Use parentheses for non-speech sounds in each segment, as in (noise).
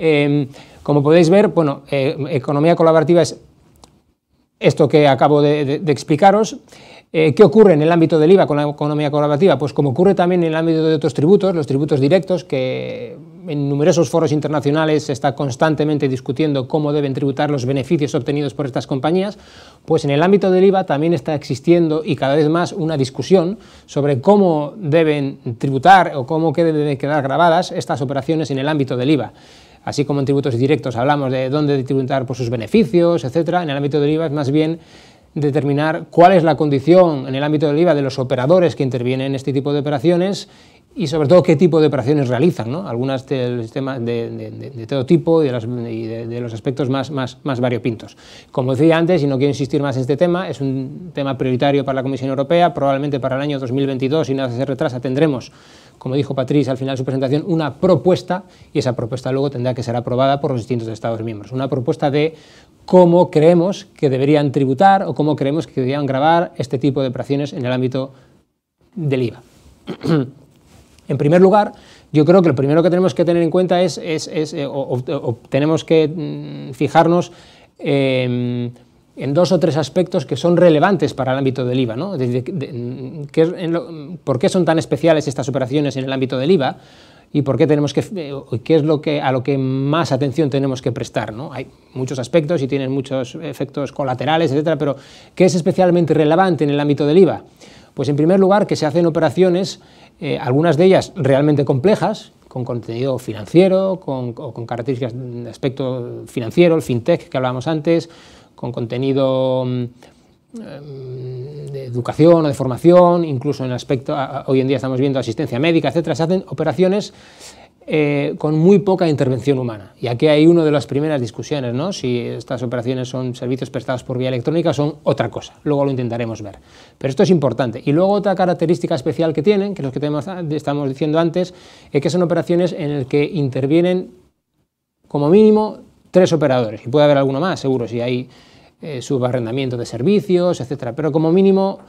Em, como podéis ver, bueno, eh, economía colaborativa es esto que acabo de, explicaros. Eh, ¿Qué ocurre en el ámbito del IVA con la economía colaborativa? Pues como ocurre también en el ámbito de otros tributos, los tributos directos, que en numerosos foros internacionales se está constantemente discutiendo cómo deben tributar los beneficios obtenidos por estas compañías, pues en el ámbito del IVA también está existiendo y cada vez más una discusión sobre cómo deben tributar o cómo deben quedar grabadas estas operaciones en el ámbito del IVA. Así como en tributos directos hablamos de dónde tributar por sus beneficios, etcétera, en el ámbito del IVA es más bien determinar cuál es la condición en el ámbito del IVA de los operadores que intervienen en este tipo de operaciones y sobre todo qué tipo de operaciones realizan, algunas del sistema de, todo tipo y de, los aspectos más, más, más, variopintos. Como decía antes, y no quiero insistir más en este tema, es un tema prioritario para la Comisión Europea, probablemente para el año 2022, si nada se retrasa, tendremos como dijo Patricia al final de su presentación, una propuesta y esa propuesta luego tendrá que ser aprobada por los distintos Estados miembros. Una propuesta de cómo creemos que deberían tributar o cómo creemos que deberían grabar este tipo de operaciones en el ámbito del IVA. en primer lugar, yo creo que lo primero que tenemos que tener en cuenta es, eh, o, tenemos que mm, fijarnos eh, en dos o tres aspectos que son relevantes para el ámbito del IVA. ¿no? ¿Por qué son tan especiales estas operaciones en el ámbito del IVA? ¿Y por qué tenemos que, eh, qué es lo que, a lo que más atención tenemos que prestar? ¿no? Hay muchos aspectos y tienen muchos efectos colaterales, etcétera, pero ¿qué es especialmente relevante en el ámbito del IVA? Pues en primer lugar que se hacen operaciones, eh, algunas de ellas realmente complejas, con contenido financiero, con, con características de aspecto financiero, el fintech que hablábamos antes, con contenido mm, em, de educación o de formación, incluso en aspecto, hoy en día estamos viendo asistencia médica, etcétera, se hacen operaciones eh, con muy poca intervención humana. Y aquí hay una de las primeras discusiones, ¿no? Si estas operaciones son servicios prestados por vía electrónica, son otra cosa. Luego lo intentaremos ver. Pero esto es importante. Y luego otra característica especial que tienen, que es los que estamos diciendo antes, es que son operaciones en las que intervienen como mínimo tres operadores. Y puede haber alguno más, seguro, si hay eh, subarrendamiento de servicios, etcétera. Pero como mínimo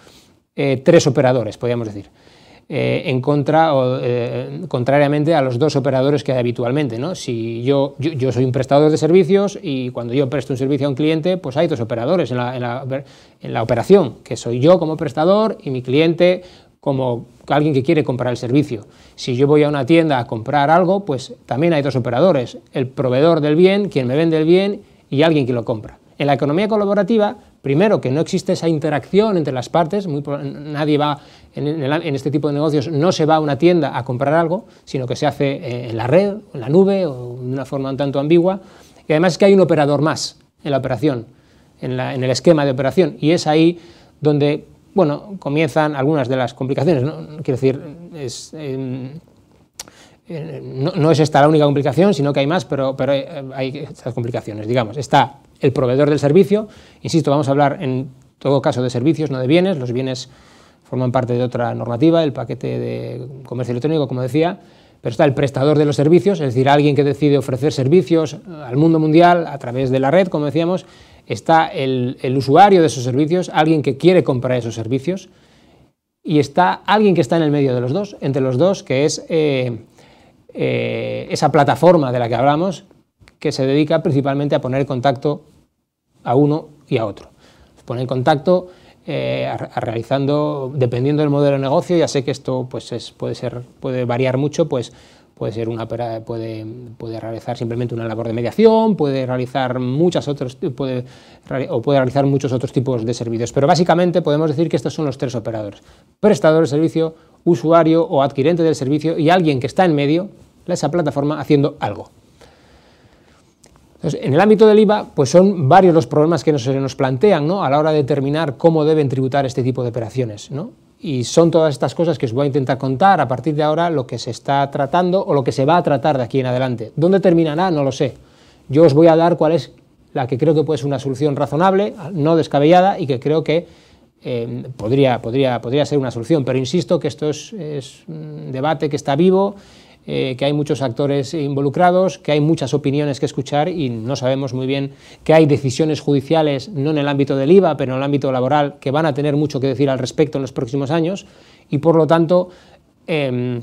eh, tres operadores, podríamos decir. Eh, en contra o contrariamente a los dos operadores que hay habitualmente. ¿no? Si yo, soy un prestador de servicios y cuando yo presto un servicio a un cliente, pues hay dos operadores en la, en la operación, que soy yo como prestador y mi cliente como alguien que quiere comprar el servicio. Si yo voy a una tienda a comprar algo, pues también hay dos operadores, el proveedor del bien, quien me vende el bien y alguien que lo compra. En la economía colaborativa, primero, que no existe esa interacción entre las partes, nadie va, en, este tipo de negocios, no se va a una tienda a comprar algo, sino que se hace eh, en la red, en la nube, o de una forma un tanto ambigua, y además que hay un operador más en la operación, en, el esquema de operación, y es ahí donde, bueno, comienzan algunas de las complicaciones, ¿no? quiero decir, es... no, es esta la única complicación, sino que hay más, pero, pero hay, hay estas complicaciones, digamos. Está el proveedor del servicio. Insisto, vamos a hablar en todo caso de servicios, no de bienes. Los bienes forman parte de otra normativa, el paquete de comercio electrónico, como decía, pero está el prestador de los servicios, es decir, alguien que decide ofrecer servicios eh, al mundo mundial a través de la red, como decíamos, está el, usuario de esos servicios, alguien que quiere comprar esos servicios, y está alguien que está en el medio de los dos, entre los dos, que es eh, eh, esa plataforma de la que hablamos, que se dedica principalmente a poner contacto a uno y a otro. Poner contacto eh, realizando, dependiendo del modelo de negocio, ya sé que esto pues puede, ser, puede variar mucho, pues puede, ser una, puede, puede realizar simplemente una labor de mediación, puede realizar muchas otros, puede, realizar muchos otros tipos de servicios. Pero básicamente podemos decir que estos son los tres operadores. Prestador de servicio, usuario o adquirente del servicio y alguien que está en medio, esa plataforma haciendo algo en el ámbito del IVA, pues son varios los problemas que nos, nos plantean a la hora de determinar cómo deben tributar este tipo de operaciones. Y son todas estas cosas que os voy a intentar contar a partir de ahora lo que se está tratando o lo que se va a tratar de aquí en adelante. ¿Dónde terminará? No lo sé. Yo os voy a dar cuál es la que creo que puede ser una solución razonable, no descabellada y que creo que eh, podría, podría, podría ser una solución. Pero insisto que esto es, es un debate que está vivo eh, que hay muchos actores involucrados, que hay muchas opiniones que escuchar y no sabemos muy bien que hay decisiones judiciales, no en el ámbito del IVA, pero en el ámbito laboral, que van a tener mucho que decir al respecto en los próximos años y por lo tanto... Em,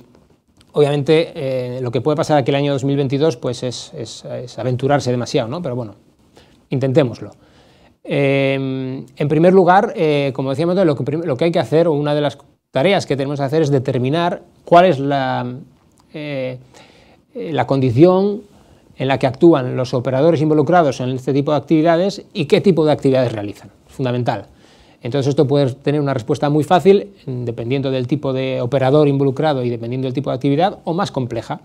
obviamente, eh, lo que puede pasar aquí el año 2022 pues es, aventurarse demasiado, ¿no? pero bueno, intentémoslo. Em, en primer lugar, eh, como decíamos, lo lo que, hay que hacer, o una de las tareas que tenemos que hacer es determinar cuál es la, eh, eh, la condición en la que actúan los operadores involucrados en este tipo de actividades y qué tipo de actividades realizan. Fundamental. Entonces esto puede tener una respuesta muy fácil, dependiendo del tipo de operador involucrado y dependiendo del tipo de actividad, o más compleja.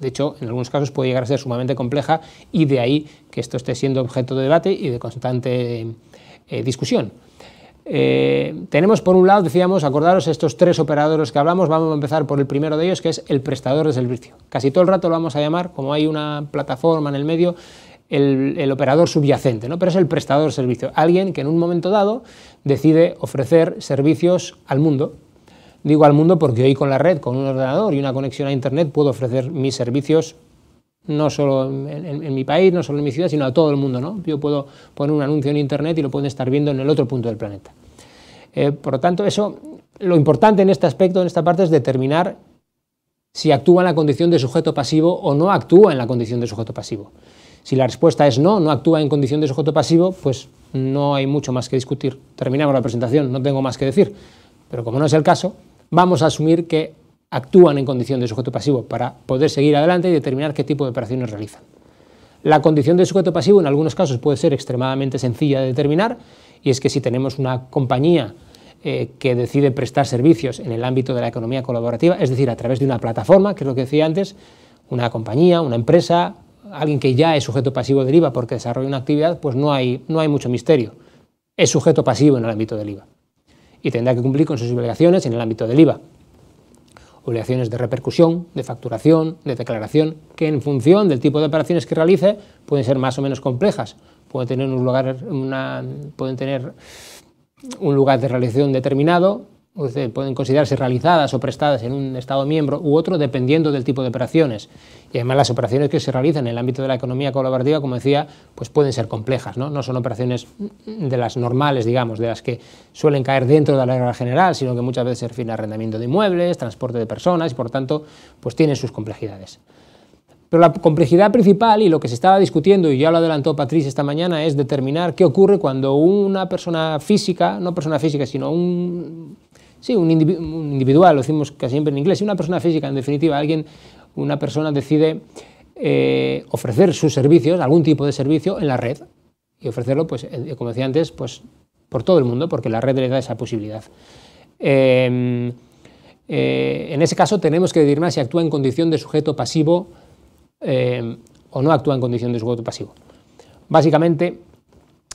De hecho, en algunos casos puede llegar a ser sumamente compleja y de ahí que esto esté siendo objeto de debate y de constante eh, discusión. Eh, tenemos por un lado, decíamos, acordaros estos tres operadores que hablamos, vamos a empezar por el primero de ellos, que es el prestador de servicio. Casi todo el rato lo vamos a llamar, como hay una plataforma en el medio, el, el, operador subyacente, ¿no? pero es el prestador de servicio, alguien que en un momento dado decide ofrecer servicios al mundo. Digo al mundo porque hoy con la red, con un ordenador y una conexión a Internet puedo ofrecer mis servicios no solo en, mi país, no solo en mi ciudad, sino a todo el mundo. ¿no? Yo puedo poner un anuncio en Internet y lo pueden estar viendo en el otro punto del planeta. Eh, por lo tanto, eso, lo importante en este aspecto, en esta parte, es determinar si actúa en la condición de sujeto pasivo o no actúa en la condición de sujeto pasivo. Si la respuesta es no, no actúa en condición de sujeto pasivo, pues no hay mucho más que discutir. Terminamos la presentación, no tengo más que decir. Pero como no es el caso, vamos a asumir que actúan en condición de sujeto pasivo para poder seguir adelante y determinar qué tipo de operaciones realizan. La condición de sujeto pasivo en algunos casos puede ser extremadamente sencilla de determinar y es que si tenemos una compañía eh, que decide prestar servicios en el ámbito de la economía colaborativa, es decir, a través de una plataforma, que es lo que decía antes, una compañía, una empresa, alguien que ya es sujeto pasivo del IVA porque desarrolla una actividad, pues no hay, no hay mucho misterio. Es sujeto pasivo en el ámbito del IVA y tendrá que cumplir con sus obligaciones en el ámbito del IVA obligaciones de repercusión, de facturación, de declaración, que en función del tipo de operaciones que realice pueden ser más o menos complejas, pueden tener un lugar, una, pueden tener un lugar de realización determinado, pueden considerarse realizadas o prestadas en un Estado miembro u otro dependiendo del tipo de operaciones. Y además las operaciones que se realizan en el ámbito de la economía colaborativa, como decía, pues pueden ser complejas, ¿no? No son operaciones de las normales, digamos, de las que suelen caer dentro de la regla general, sino que muchas veces se refieren a arrendamiento de inmuebles, transporte de personas y por tanto, pues tienen sus complejidades. Pero la complejidad principal y lo que se estaba discutiendo, y ya lo adelantó Patrice esta mañana, es determinar qué ocurre cuando una persona física, no persona física, sino un sí, un, individual, lo decimos casi siempre en inglés, y una persona física, en definitiva, alguien, una persona decide eh, ofrecer sus servicios, algún tipo de servicio en la red, y ofrecerlo, pues, eh, como decía antes, pues, por todo el mundo, porque la red le da esa posibilidad. Em, eh, en ese caso tenemos que más si actúa en condición de sujeto pasivo o no actúa en condición de sujeto pasivo. Básicamente,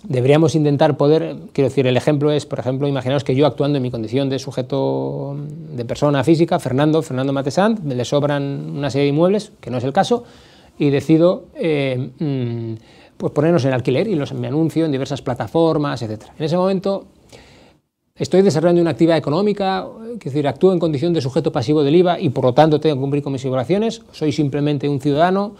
deberíamos intentar poder, quiero decir, el ejemplo es, por ejemplo, imaginaos que yo actuando en mi condición de sujeto de persona física, Fernando, Fernando Matesant, le sobran una serie de inmuebles, que no es el caso, y decido eh, mm, pues ponernos en alquiler y los, me anuncio en diversas plataformas, etc. En ese momento estoy desarrollando una actividad económica, quiero decir, actúo en condición de sujeto pasivo del IVA y por lo tanto tengo que cumplir con mis obligaciones, soy simplemente un ciudadano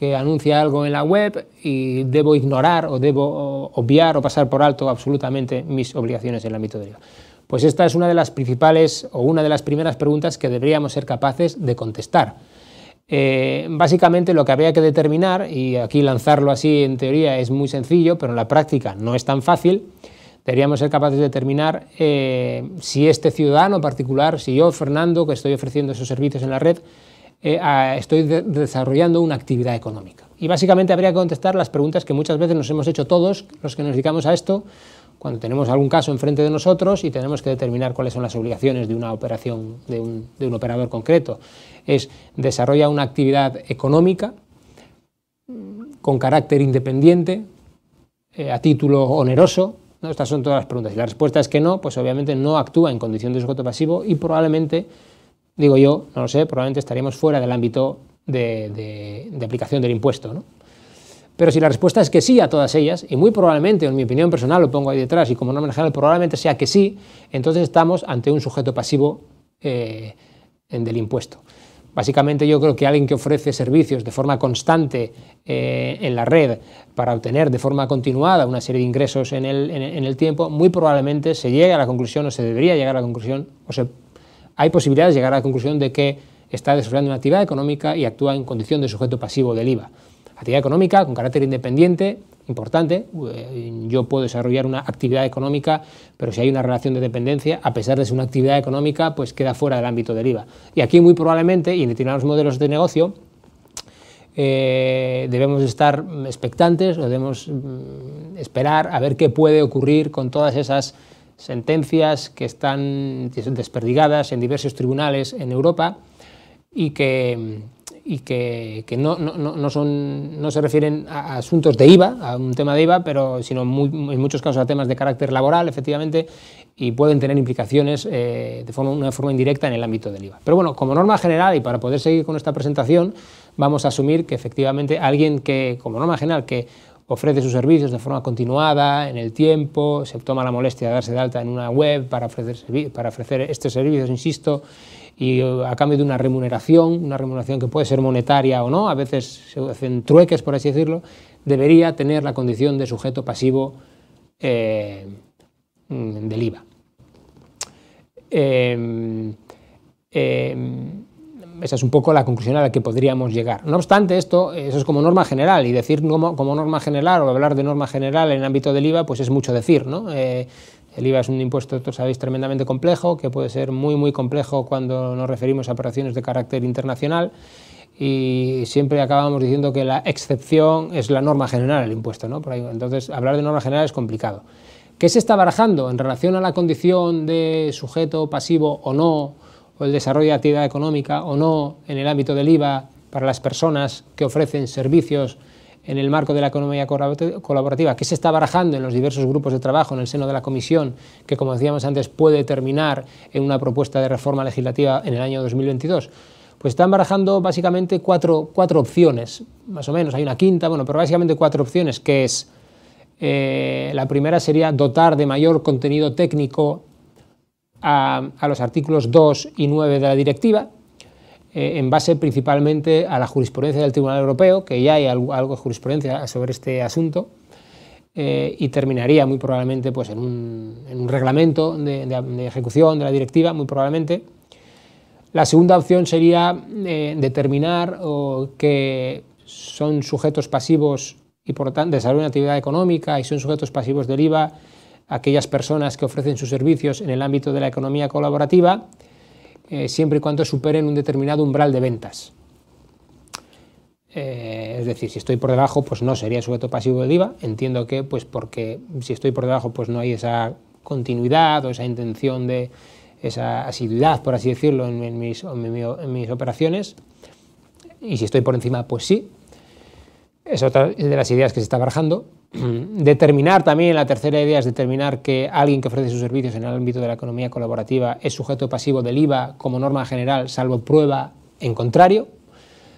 que anuncia algo en la web y debo ignorar o debo obviar o pasar por alto absolutamente mis obligaciones en el ámbito la Pues esta es una de las principales o una de las primeras preguntas que deberíamos ser capaces de contestar. Eh, básicamente lo que habría que determinar, y aquí lanzarlo así en teoría es muy sencillo, pero en la práctica no es tan fácil, deberíamos ser capaces de determinar eh, si este ciudadano particular, si yo, Fernando, que estoy ofreciendo esos servicios en la red, eh, estoy desarrollando una actividad económica. Y básicamente habría que contestar las preguntas que muchas veces nos hemos hecho todos los que nos dedicamos a esto, cuando tenemos algún caso enfrente de nosotros y tenemos que determinar cuáles son las obligaciones de una operación, de un, operador concreto. Es desarrolla una actividad económica mm, con carácter independiente, eh, a título oneroso, ¿no? Estas son todas las preguntas. y la respuesta es que no, pues obviamente no actúa en condición de sujeto pasivo y probablemente digo yo, no lo sé, probablemente estaríamos fuera del ámbito de, aplicación del impuesto. ¿no? Pero si la respuesta es que sí a todas ellas, y muy probablemente, en mi opinión personal, lo pongo ahí detrás, y como norma general probablemente sea que sí, entonces estamos ante un sujeto pasivo eh, del impuesto. Básicamente yo creo que alguien que ofrece servicios de forma constante eh, en la red para obtener de forma continuada una serie de ingresos en el, en el tiempo, muy probablemente se llegue a la conclusión o se debería llegar a la conclusión o se hay posibilidades de llegar a la conclusión de que está desarrollando una actividad económica y actúa en condición de sujeto pasivo del IVA. Actividad económica con carácter independiente, importante, eh, yo puedo desarrollar una actividad económica, pero si hay una relación de dependencia, a pesar de ser una actividad económica, pues queda fuera del ámbito del IVA. Y aquí muy probablemente, y en determinados modelos de negocio, eh, debemos estar expectantes, debemos mm, esperar a ver qué puede ocurrir con todas esas sentencias que están desperdigadas en diversos tribunales en Europa y que, y que, no, no, son, no se refieren a asuntos de IVA, a un tema de IVA, pero, sino en muchos casos a temas de carácter laboral, efectivamente, y pueden tener implicaciones eh, de forma, una forma indirecta en el ámbito del IVA. Pero bueno, como norma general y para poder seguir con esta presentación, vamos a asumir que efectivamente alguien que, como norma general, que ofrece sus servicios de forma continuada, en el tiempo, se toma la molestia de darse de alta en una web para ofrecer, para ofrecer estos servicios, insisto, y eh, a cambio de una remuneración, una remuneración que puede ser monetaria o no, a veces se hacen trueques, por así decirlo, debería tener la condición de sujeto pasivo eh, del IVA. Em, em, esa es un poco la conclusión a la que podríamos llegar. No obstante, esto eso es como norma general, y decir como, norma general o hablar de norma general en el ámbito del IVA, pues es mucho decir, ¿no? Eh, el IVA es un impuesto, sabéis, tremendamente complejo, que puede ser muy, muy complejo cuando nos referimos a operaciones de carácter internacional y siempre acabamos diciendo que la excepción es la norma general del impuesto, ¿no? entonces, hablar de norma general es complicado. ¿Qué se está barajando en relación a la condición de sujeto pasivo o no o el desarrollo de actividad económica o no en el ámbito del IVA para las personas que ofrecen servicios en el marco de la economía colaborativa, que se está barajando en los diversos grupos de trabajo en el seno de la Comisión, que como decíamos antes puede terminar en una propuesta de reforma legislativa en el año 2022 pues están barajando básicamente cuatro, opciones, más o menos, hay una quinta, bueno, pero básicamente cuatro opciones, que es, eh, la primera sería dotar de mayor contenido técnico a, los artículos 2 y 9 de la directiva, eh, en base principalmente a la jurisprudencia del Tribunal Europeo, que ya hay algo, de jurisprudencia sobre este asunto, eh, y terminaría muy probablemente pues, en, un, reglamento de, ejecución de la directiva, muy probablemente. La segunda opción sería eh, determinar que son sujetos pasivos y por tanto desarrollan actividad económica y son sujetos pasivos del IVA aquellas personas que ofrecen sus servicios en el ámbito de la economía colaborativa, eh, siempre y cuando superen un determinado umbral de ventas. Eh, es decir, si estoy por debajo, pues no sería sujeto pasivo del IVA. Entiendo que, pues porque si estoy por debajo, pues no hay esa continuidad o esa intención de esa asiduidad, por así decirlo, en, mis, en mis operaciones. Y si estoy por encima, pues sí. Es otra de las ideas que se está barajando. Mm, determinar también, la tercera idea es determinar que alguien que ofrece sus servicios en el ámbito de la economía colaborativa es sujeto pasivo del IVA como norma general, salvo prueba en contrario,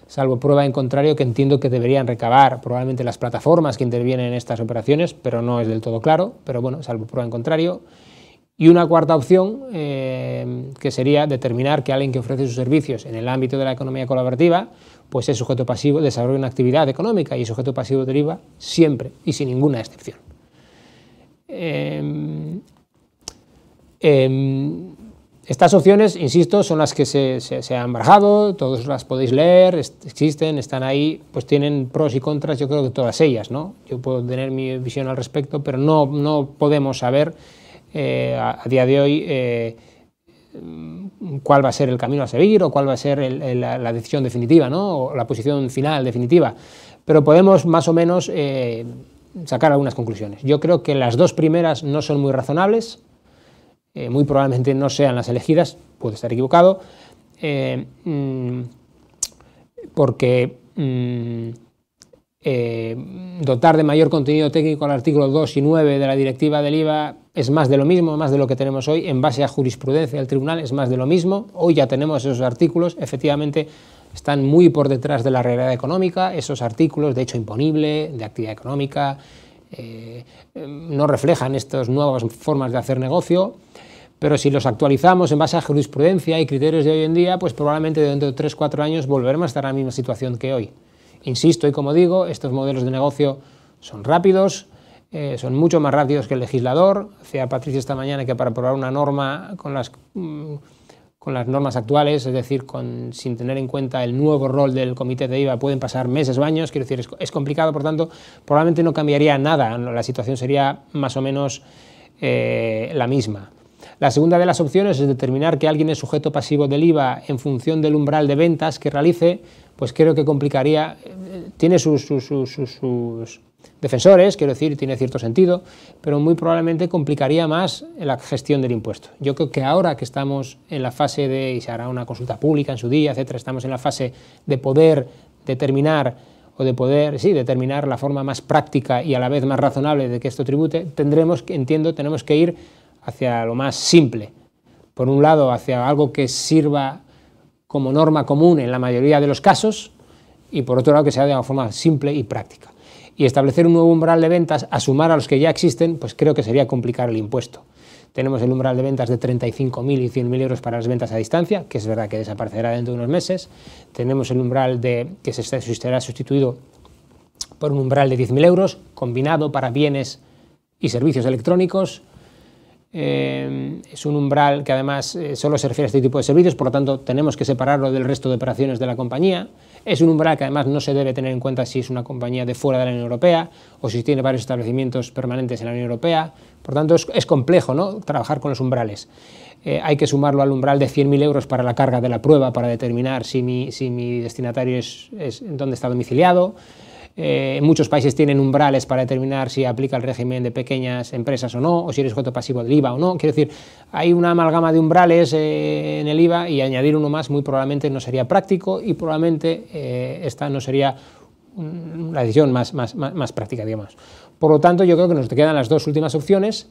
salvo prueba en contrario que entiendo que deberían recabar probablemente las plataformas que intervienen en estas operaciones, pero no es del todo claro, pero bueno, salvo prueba en contrario. Y una cuarta opción, eh, que sería determinar que alguien que ofrece sus servicios en el ámbito de la economía colaborativa, pues es sujeto pasivo, desarrolla una actividad económica y sujeto pasivo deriva siempre y sin ninguna excepción. Eh, eh, estas opciones, insisto, son las que se, han barajado, todas las podéis leer, existen, están ahí, pues tienen pros y contras, yo creo que todas ellas, ¿no? Yo puedo tener mi visión al respecto, pero no, no podemos saber eh, a, día de hoy eh, cuál va a ser el camino a seguir o cuál va a ser la, decisión definitiva, o la posición final definitiva. Pero podemos más o menos eh, sacar algunas conclusiones. Yo creo que las dos primeras no son muy razonables, muy probablemente no sean las elegidas, puede estar equivocado, mm, porque mm, eh, dotar de mayor contenido técnico al artículo 2 y 9 de la directiva del IVA es más de lo mismo, más de lo que tenemos hoy, en base a jurisprudencia del tribunal es más de lo mismo, hoy ya tenemos esos artículos, efectivamente están muy por detrás de la realidad económica, esos artículos de hecho imponible, de actividad económica, eh, em, no reflejan estas nuevas formas de hacer negocio, pero si los actualizamos en base a jurisprudencia y criterios de hoy en día, pues probablemente dentro de 3-4 años volveremos a estar en la misma situación que hoy. Insisto y como digo, estos modelos de negocio son rápidos, eh, son mucho más rápidos que el legislador. Decía Patricia esta mañana que para aprobar una norma con las, mm, con las normas actuales, es decir, sin tener en cuenta el nuevo rol del comité de IVA, pueden pasar meses o años. Quiero decir, es, complicado, por tanto, probablemente no cambiaría nada. La situación sería más o menos eh, la misma. La segunda de las opciones es determinar que alguien es sujeto pasivo del IVA en función del umbral de ventas que realice pues creo que complicaría, eh, tiene sus, defensores, quiero decir, tiene cierto sentido, pero muy probablemente complicaría más la gestión del impuesto. Yo creo que ahora que estamos en la fase de, y se hará una consulta pública en su día, etcétera, estamos en la fase de poder determinar o de poder, sí, determinar la forma más práctica y a la vez más razonable de que esto tribute, tendremos, entiendo, tenemos que ir hacia lo más simple. Por un lado, hacia algo que sirva como norma común en la mayoría de los casos y por otro lado que sea de una forma simple y práctica. Y establecer un nuevo umbral de ventas, a sumar a los que ya existen, pues creo que sería complicar el impuesto. Tenemos el umbral de ventas de 35.000 y 100.000 euros para las ventas a distancia, que es verdad que desaparecerá dentro de unos meses. Tenemos el umbral de que se será sustituido por un umbral de 10.000 euros, combinado para bienes y servicios electrónicos. Eh, es un umbral que además eh, solo se refiere a este tipo de servicios, por lo tanto tenemos que separarlo del resto de operaciones de la compañía. Es un umbral que además no se debe tener en cuenta si es una compañía de fuera de la Unión Europea o si tiene varios establecimientos permanentes en la Unión Europea. Por tanto, es, complejo ¿no? trabajar con los umbrales. Eh, hay que sumarlo al umbral de 100.000 euros para la carga de la prueba, para determinar si mi, si mi destinatario es, es, dónde está domiciliado. Eh, muchos países tienen umbrales para determinar si aplica el régimen de pequeñas empresas o no, o si eres voto pasivo del IVA o no. Quiero decir, hay una amalgama de umbrales eh, en el IVA y añadir uno más muy probablemente no sería práctico y probablemente eh, esta no sería la decisión más, más, práctica, digamos. Por lo tanto, yo creo que nos quedan las dos últimas opciones.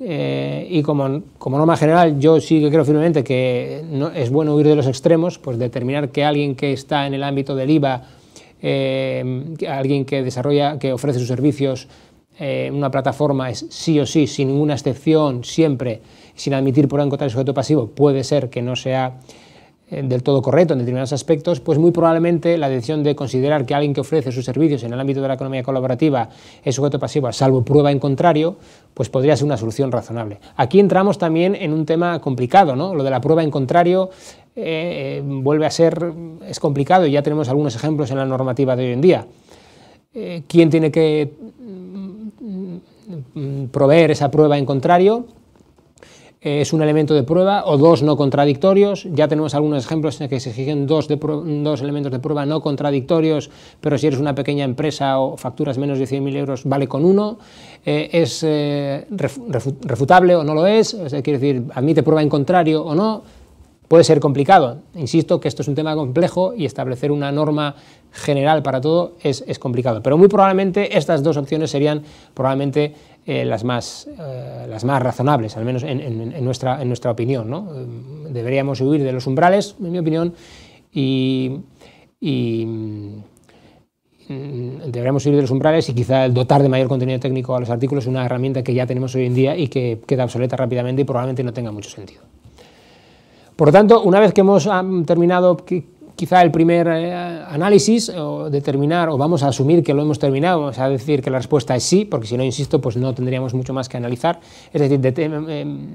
y como, como norma general, yo sí que creo firmemente que no, es bueno huir de los extremos, pues determinar que alguien que está en el ámbito del IVA Em, alguien que desarrolla, que ofrece sus servicios eh, en una plataforma es sí o sí, sin ninguna excepción, siempre, sin admitir por encontrar el sujeto pasivo, puede ser que no sea eh, del todo correcto en determinados aspectos, pues muy probablemente la decisión de considerar que alguien que ofrece sus servicios en el ámbito de la economía colaborativa es sujeto pasivo, salvo prueba en contrario, pues podría ser una solución razonable. Aquí entramos también en un tema complicado, ¿no? Lo de la prueba en contrario eh, eh, vuelve a ser, es complicado y ya tenemos algunos ejemplos en la normativa de hoy en día. ¿Quién tiene que mm, mm, mm, proveer esa prueba en contrario? es un elemento de prueba o dos no contradictorios. Ya tenemos algunos ejemplos en los que se exigen dos, de dos elementos de prueba no contradictorios, pero si eres una pequeña empresa o facturas menos de 100.000 euros, vale con uno. Eh, es eh, refutable o no lo es, quiere decir, admite prueba en contrario o no. Puede ser complicado. Insisto que esto es un tema complejo y establecer una norma general para todo es, complicado. Pero muy probablemente estas dos opciones serían probablemente eh, las, más, eh, las más razonables, al menos en, nuestra, en nuestra opinión. Eh, deberíamos huir de los umbrales, en mi opinión, y, y mm, deberíamos huir de los umbrales y quizá dotar de mayor contenido técnico a los artículos es una herramienta que ya tenemos hoy en día y que queda obsoleta rápidamente y probablemente no tenga mucho sentido. Por lo tanto, una vez que hemos ah, terminado quizá el primer eh, análisis, o determinar, o vamos a asumir que lo hemos terminado, vamos a decir que la respuesta es sí, porque si no, insisto, pues no tendríamos mucho más que analizar. Es decir, em, em,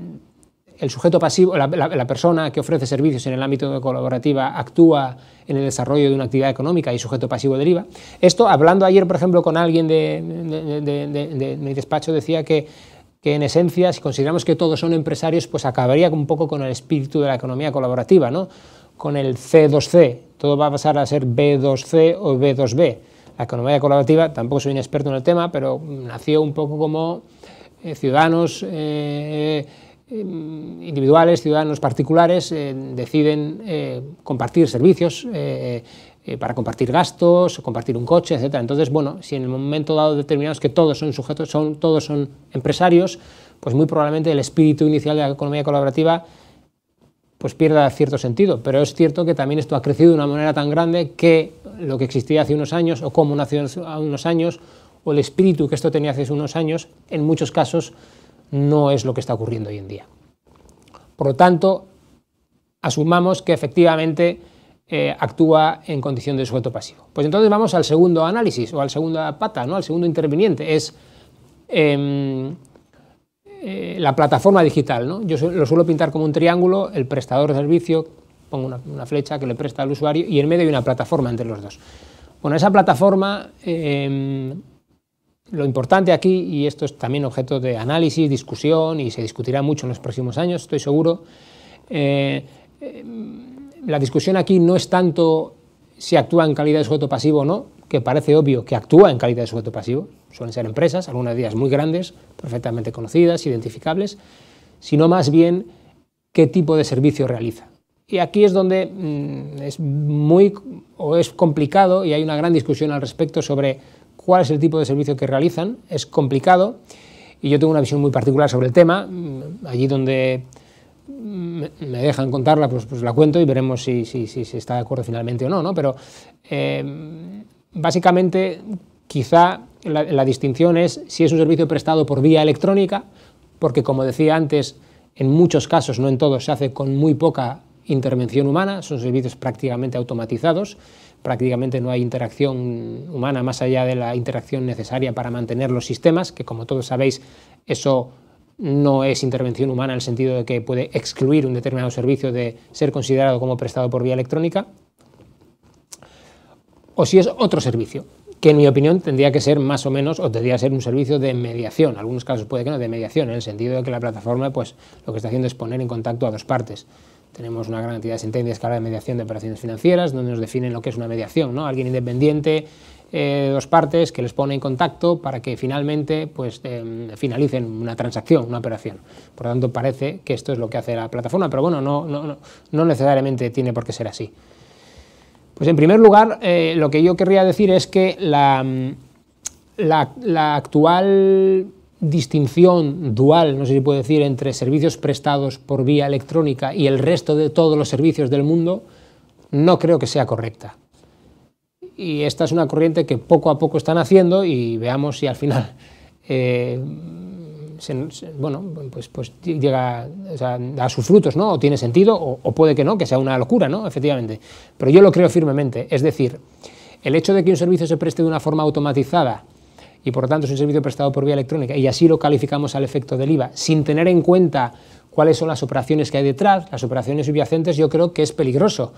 el sujeto pasivo, la, persona que ofrece servicios en el ámbito colaborativa actúa en el desarrollo de una actividad económica y sujeto pasivo deriva. Esto, hablando ayer, por ejemplo, con alguien de, mi despacho, decía que que en esencia, si consideramos que todos son empresarios, pues acabaría un poco con el espíritu de la economía colaborativa, ¿no? con el C2C, todo va a pasar a ser B2C o B2B. La economía colaborativa, tampoco soy un experto en el tema, pero nació un poco como eh, ciudadanos eh, eh, mm, individuales, ciudadanos particulares, deciden compartir servicios para compartir gastos, compartir un coche, etc. Entonces, bueno, si en el momento dado determinamos que todos son sujetos, son, todos son empresarios, pues muy probablemente el espíritu inicial de la economía colaborativa pues pierda cierto sentido, pero es cierto que también esto ha crecido de una manera tan grande que lo que existía hace unos años o cómo nació hace unos años o el espíritu que esto tenía hace unos años, en muchos casos no es lo que está ocurriendo hoy en día. Por lo tanto, asumamos que efectivamente eh, actúa en condición de sujeto pasivo. Pues entonces vamos al segundo análisis o al segundo pata, ¿no? al segundo interviniente, es em, eh, la plataforma digital. ¿no? Yo lo suelo pintar como un triángulo, el prestador de servicio, pongo una, flecha que le presta al usuario y en medio hay una plataforma entre los dos. Bueno, esa plataforma, em, lo importante aquí, y esto es también objeto de análisis, discusión y se discutirá mucho en los próximos años, estoy seguro, eh, em, la discusión aquí no es tanto si actúa en calidad de sujeto pasivo o no, que parece obvio que actúa en calidad de sujeto pasivo, suelen ser empresas, algunas de ellas muy grandes, perfectamente conocidas, identificables, sino más bien qué tipo de servicio realiza. Y aquí es donde mm, es muy o es complicado y hay una gran discusión al respecto sobre cuál es el tipo de servicio que realizan. Es complicado y yo tengo una visión muy particular sobre el tema. Mm, allí donde mm, me dejan contarla, pues, pues, la cuento y veremos si, se está de acuerdo finalmente o no. ¿no? Pero eh, Básicamente, quizá la, distinción es si es un servicio prestado por vía electrónica, porque como decía antes, en muchos casos, no en todos, se hace con muy poca intervención humana, son servicios prácticamente automatizados, prácticamente no hay interacción humana más allá de la interacción necesaria para mantener los sistemas, que como todos sabéis, eso no es intervención humana en el sentido de que puede excluir un determinado servicio de ser considerado como prestado por vía electrónica, o si es otro servicio, que en mi opinión tendría que ser más o menos, o tendría que ser un servicio de mediación, en algunos casos puede que no, de mediación, en el sentido de que la plataforma pues, lo que está haciendo es poner en contacto a dos partes. Tenemos una gran cantidad de sentencias que de mediación de operaciones financieras, donde nos definen lo que es una mediación, ¿no? Alguien independiente eh, de dos partes que les pone en contacto para que finalmente pues, em, finalicen una transacción, una operación. Por lo tanto, parece que esto es lo que hace la plataforma, pero bueno, no, no necesariamente tiene por qué ser así. Pues en primer lugar, eh, lo que yo querría decir es que la, mm, actual distinción dual, no sé si puedo decir, entre servicios prestados por vía electrónica y el resto de todos los servicios del mundo, no creo que sea correcta. Y esta es una corriente que poco a poco están haciendo y veamos si al final (laughs) eh, bueno, pues, pues llega a sus frutos, ¿no? O tiene sentido, o, o, puede que no, que sea una locura, ¿no? Efectivamente. Pero yo lo creo firmemente. Es decir, el hecho de que un servicio se preste de una forma automatizada y por lo tanto es un servicio prestado por vía electrónica y así lo calificamos al efecto del IVA, sin tener en cuenta cuáles son las operaciones que hay detrás, las operaciones subyacentes, yo creo que es peligroso,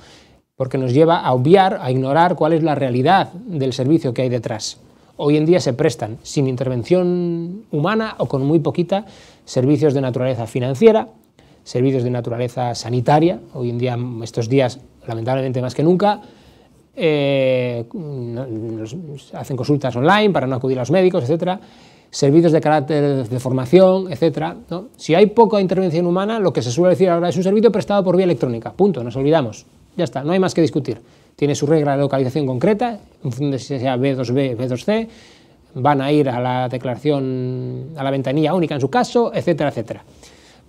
porque nos lleva a obviar, a ignorar cuál es la realidad del servicio que hay detrás hoy en día se prestan sin intervención humana o con muy poquita servicios de naturaleza financiera, servicios de naturaleza sanitaria, hoy en día, estos días, lamentablemente más que nunca, eh, hacen consultas online para no acudir a los médicos, etc., servicios de carácter de formación, etc. Si hay poca intervención humana, lo que se suele decir ahora es un servicio prestado por vía electrónica, punto, nos olvidamos, ya está, no hay más que discutir tiene su regla de localización concreta, en si sea B2B, B2C, van a ir a la declaración, a la ventanilla única en su caso, etcétera, etcétera.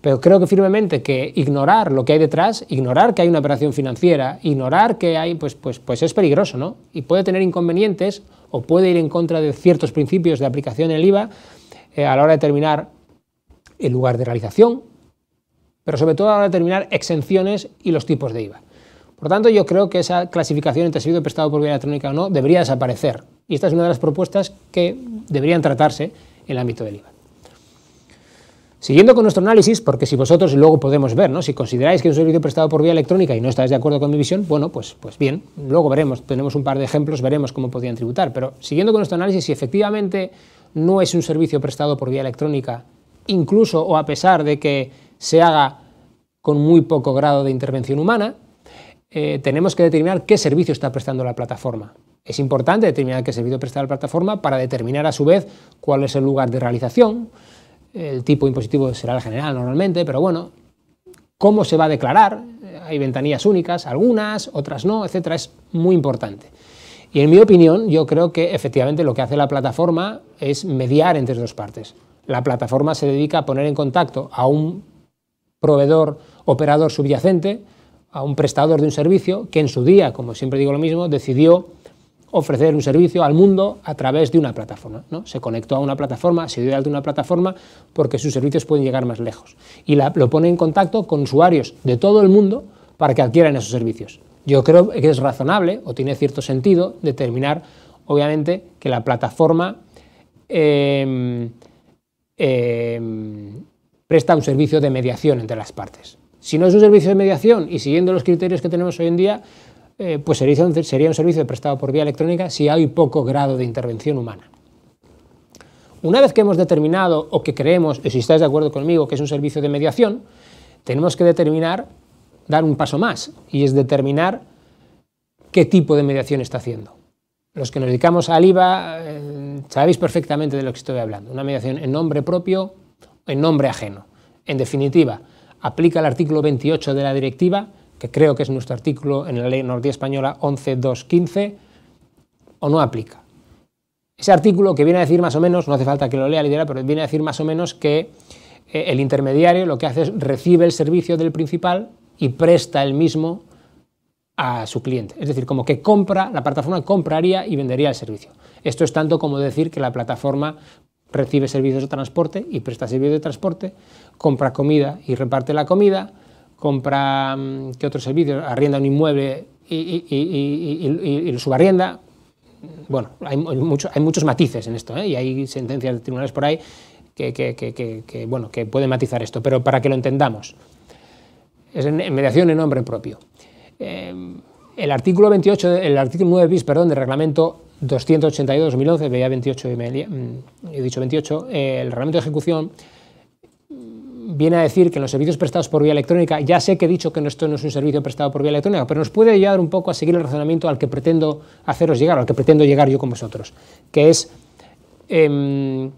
Pero creo que firmemente que ignorar lo que hay detrás, ignorar que hay una operación financiera, ignorar que hay, pues, pues, pues es peligroso, ¿no? Y puede tener inconvenientes o puede ir en contra de ciertos principios de aplicación el IVA eh, a la hora de determinar el lugar de realización, pero sobre todo a la hora de determinar exenciones y los tipos de IVA. Por tanto, yo creo que esa clasificación entre servicio prestado por vía electrónica o no debería desaparecer. Y esta es una de las propuestas que deberían tratarse en el ámbito del IVA. Siguiendo con nuestro análisis, porque si vosotros luego podemos ver, si consideráis que es un servicio prestado por vía electrónica y no estáis de acuerdo con mi visión, bueno, pues, pues bien, luego veremos, tenemos un par de ejemplos, veremos cómo podrían tributar, pero siguiendo con nuestro análisis, si efectivamente no es un servicio prestado por vía electrónica, incluso o a pesar de que se haga con muy poco grado de intervención humana, eh, tenemos que determinar qué servicio está prestando la plataforma. Es importante determinar qué servicio presta la plataforma para determinar a su vez cuál es el lugar de realización. El tipo impositivo será el general normalmente, pero bueno, cómo se va a declarar. Hay ventanillas únicas, algunas, otras no, etcétera. Es muy importante. Y en mi opinión, yo creo que efectivamente lo que hace la plataforma es mediar entre dos partes. La plataforma se dedica a poner en contacto a un proveedor, operador subyacente, a un prestador de un servicio que en su día, como siempre digo lo mismo, decidió ofrecer un servicio al mundo a través de una plataforma. ¿no? Se conectó a una plataforma, se dio de alta una plataforma porque sus servicios pueden llegar más lejos. Y la, lo pone en contacto con usuarios de todo el mundo para que adquieran esos servicios. Yo creo que es razonable o tiene cierto sentido determinar, obviamente, que la plataforma em, em, presta un servicio de mediación entre las partes. Si no es un servicio de mediación y siguiendo los criterios que tenemos hoy en día, eh, pues sería un, servicio prestado por vía electrónica si hay poco grado de intervención humana. Una vez que hemos determinado o que creemos, y si estáis de acuerdo conmigo, que es un servicio de mediación, tenemos que determinar, dar un paso más, y es determinar qué tipo de mediación está haciendo. Los que nos dedicamos al IVA eh, sabéis perfectamente de lo que estoy hablando. Una mediación en nombre propio, o en nombre ajeno. En definitiva, aplica el artículo 28 de la directiva, que creo que es nuestro artículo en la ley nordía española 11.2.15, o no aplica. Ese artículo que viene a decir más o menos, no hace falta que lo lea literal, pero viene a decir más o menos que eh, el intermediario lo que hace es recibe el servicio del principal y presta el mismo a su cliente. Es decir, como que compra, la plataforma compraría y vendería el servicio. Esto es tanto como decir que la plataforma recibe servicios de transporte y presta servicios de transporte, compra comida y reparte la comida, compra, mm, ¿qué otros servicios? Arrienda un inmueble y, y, lo subarrienda. Bueno, hay, hay muchos matices en esto ¿eh? y hay sentencias de tribunales por ahí que, bueno, que pueden matizar esto, pero para que lo entendamos. Es en, mediación en nombre propio. Eh, el artículo 28, el artículo 9 bis, perdón, del reglamento 282 2011, veía 28 y eh, mm, he dicho 28, el reglamento de ejecución viene a decir que en los servicios prestados por vía electrónica, ya sé que he dicho que esto no es un servicio prestado por vía electrónica, pero nos puede ayudar un poco a seguir el razonamiento al que pretendo haceros llegar, al que pretendo llegar yo con vosotros, que es em,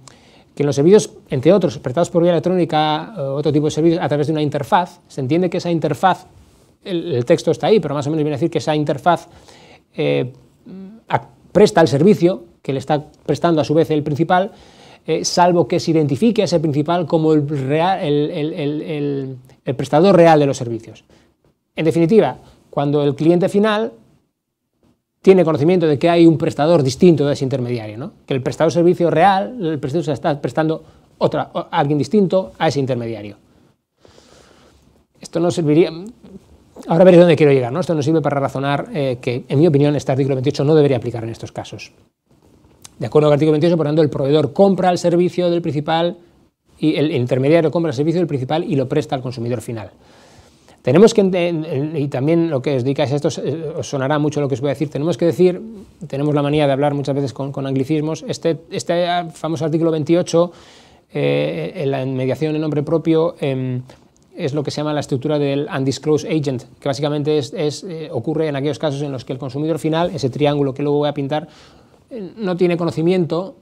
que en los servicios, entre otros, prestados por vía electrónica, eh, otro tipo de servicios, a través de una interfaz, se entiende que esa interfaz, el, texto está ahí, pero más o menos viene a decir que esa interfaz eh, presta el servicio que le está prestando a su vez el principal, eh, salvo que se identifique a ese principal como el, real, el, prestador real de los servicios. En definitiva, cuando el cliente final tiene conocimiento de que hay un prestador distinto de ese intermediario, ¿no? que el prestador de servicio real, el prestador se está prestando otra, a alguien distinto a ese intermediario. Esto no serviría, ahora veréis dónde quiero llegar. ¿no? Esto nos sirve para razonar eh, que, en mi opinión, este artículo 28 no debería aplicar en estos casos. De acuerdo al artículo 28, por lo tanto, el proveedor compra el servicio del principal y el, intermediario compra el servicio del principal y lo presta al consumidor final. Tenemos que, y también lo que os dedicáis esto eh, os sonará mucho lo que os voy a decir, tenemos que decir, tenemos la manía de hablar muchas veces con, anglicismos, este, este ah, famoso artículo 28, eh, en la mediación en nombre propio, em, es lo que se llama la estructura del undisclosed agent, que básicamente es, eh, ocurre en aquellos casos en los que el consumidor final, ese triángulo que luego voy a pintar, eh, no tiene conocimiento,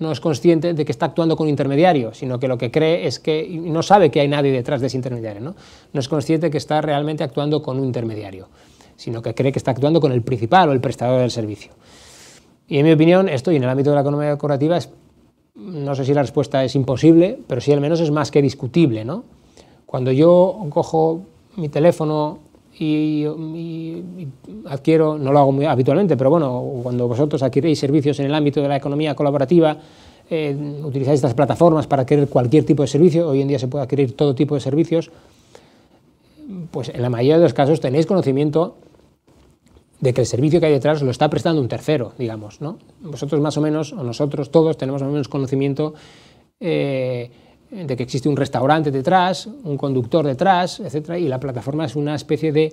no es consciente de que está actuando con un intermediario, sino que lo que cree es que no sabe que hay nadie detrás de ese intermediario, ¿no? es consciente de que está realmente actuando con un intermediario, sino que cree que está actuando con el principal o el prestador del servicio. Y en mi opinión, esto y en el ámbito de la economía corporativa no sé si la respuesta es imposible, pero sí al menos es más que discutible, ¿no? Cuando yo cojo mi teléfono y, adquiero, no lo hago muy habitualmente, pero bueno, cuando vosotros adquiréis servicios en el ámbito de la economía colaborativa, eh, utilizáis estas plataformas para adquirir cualquier tipo de servicio, hoy en día se puede adquirir todo tipo de servicios, pues en la mayoría de los casos tenéis conocimiento de que el servicio que hay detrás lo está prestando un tercero, digamos, ¿no? Vosotros más o menos, o nosotros todos tenemos más o menos conocimiento eh, de que existe un restaurante detrás, un conductor detrás, etc. Y la plataforma es una especie de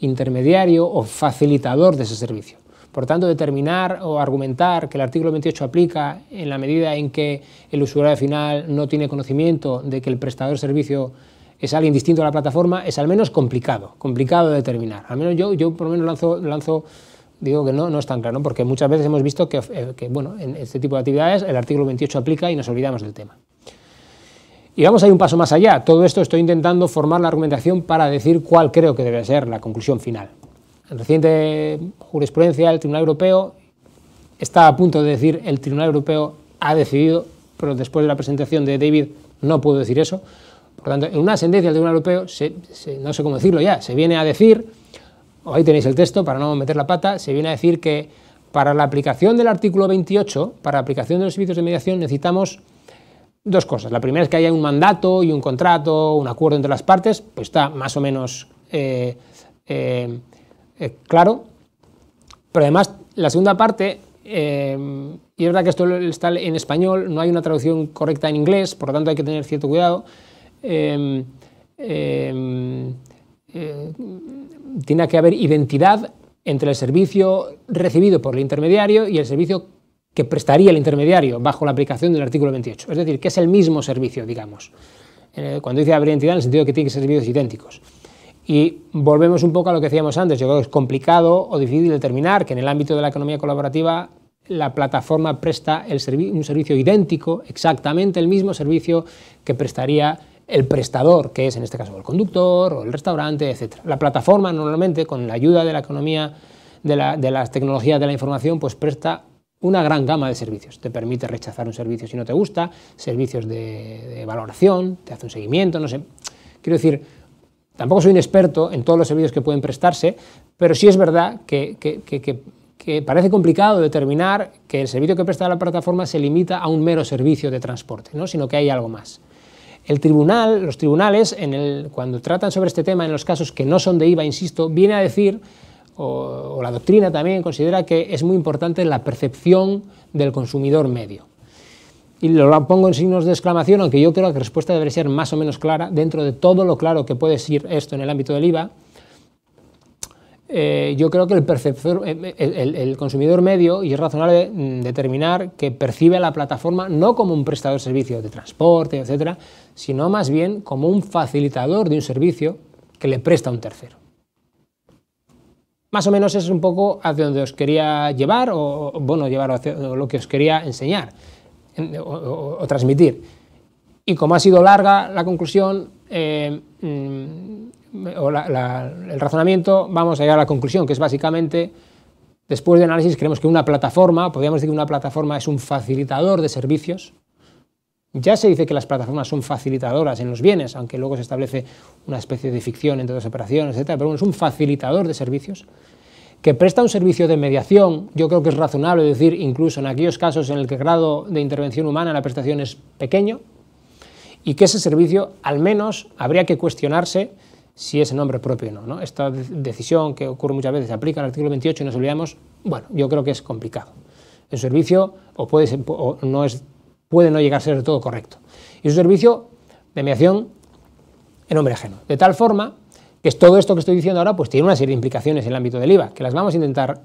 intermediario o facilitador de ese servicio. Por tanto, determinar o argumentar que el artículo 28 aplica en la medida en que el usuario final no tiene conocimiento de que el prestador de servicio es alguien distinto a la plataforma es al menos complicado, complicado de determinar. Al menos yo, yo por lo menos lanzo, lanzo digo que no, no es tan claro, porque muchas veces hemos visto que, eh, que bueno, en este tipo de actividades el artículo 28 aplica y nos olvidamos del tema. Y vamos a ir un paso más allá. Todo esto estoy intentando formar la argumentación para decir cuál creo que debe ser la conclusión final. En reciente jurisprudencia el Tribunal Europeo está a punto de decir el Tribunal Europeo ha decidido, pero después de la presentación de David no puedo decir eso. Por tanto, en una sentencia del Tribunal Europeo, no sé cómo decirlo ya, se viene a decir, ahí tenéis el texto para no meter la pata, se viene a decir que para la aplicación del artículo 28, para la aplicación de los servicios de mediación necesitamos dos cosas. La primera es que haya un mandato y un contrato, un acuerdo entre las partes, pues está más o menos eh, eh, eh, claro. Pero además, la segunda parte, y es verdad que esto está en español, no hay una traducción correcta en inglés, por lo tanto hay que tener cierto cuidado. tiene que haber identidad entre el servicio recibido por el intermediario y el servicio que prestaría el intermediario bajo la aplicación del artículo 28. Es decir, que es el mismo servicio, digamos. Eh, cuando dice abrir entidad, en el sentido que tiene que ser servicios idénticos. Y volvemos un poco a lo que decíamos antes. Yo creo que es complicado o difícil determinar que en el ámbito de la economía colaborativa la plataforma presta un servicio idéntico, exactamente el mismo servicio que prestaría el prestador, que es en este caso el conductor o el restaurante, etc. La plataforma normalmente, con la ayuda de la economía, de, de las tecnologías de la información, pues presta una gran gama de servicios. Te permite rechazar un servicio si no te gusta, servicios de, valoración, te hace un seguimiento, no sé. Quiero decir, tampoco soy un experto en todos los servicios que pueden prestarse, pero sí es verdad que, parece complicado determinar que el servicio que presta la plataforma se limita a un mero servicio de transporte, ¿no? sino que hay algo más. El tribunal, los tribunales, cuando tratan sobre este tema en los casos que no son de IVA, insisto, viene a decir o, la doctrina también considera que es muy importante la percepción del consumidor medio. Y lo pongo en signos de exclamación, aunque yo creo que la respuesta debe ser más o menos clara, dentro de todo lo claro que puede ser esto en el ámbito del IVA, eh, yo creo que eh, el, consumidor medio, y es razonable mm, determinar que percibe a la plataforma no como un prestador de servicios de transporte, etcétera, sino más bien como un facilitador de un servicio que le presta a un tercero. Más o menos es un poco hacia donde os quería llevar, o bueno, llevar lo que os quería enseñar o, transmitir. Y como ha sido larga la conclusión, eh, mm, o el razonamiento, vamos a llegar a la conclusión, que es básicamente, después de análisis, creemos que una plataforma, podríamos decir que una plataforma es un facilitador de servicios, ya se dice que las plataformas son facilitadoras en los bienes, aunque luego se establece una especie de ficción entre dos operaciones, etc. Pero es un facilitador de servicios que presta un servicio de mediación, yo creo que es razonable decir, incluso en aquellos casos en el que el grado de intervención humana en la prestación es pequeño, y que ese servicio al menos habría que cuestionarse si es en nombre propio o no, Esta decisión que ocurre muchas veces se aplica al artículo 28 y nos olvidamos, bueno, yo creo que es complicado. El servicio o, puede o no es puede no llegar a ser todo correcto. Y es un servicio de mediación en nombre ajeno. De tal forma que todo esto que estoy diciendo ahora pues tiene una serie de implicaciones en el ámbito del IVA, que las vamos a intentar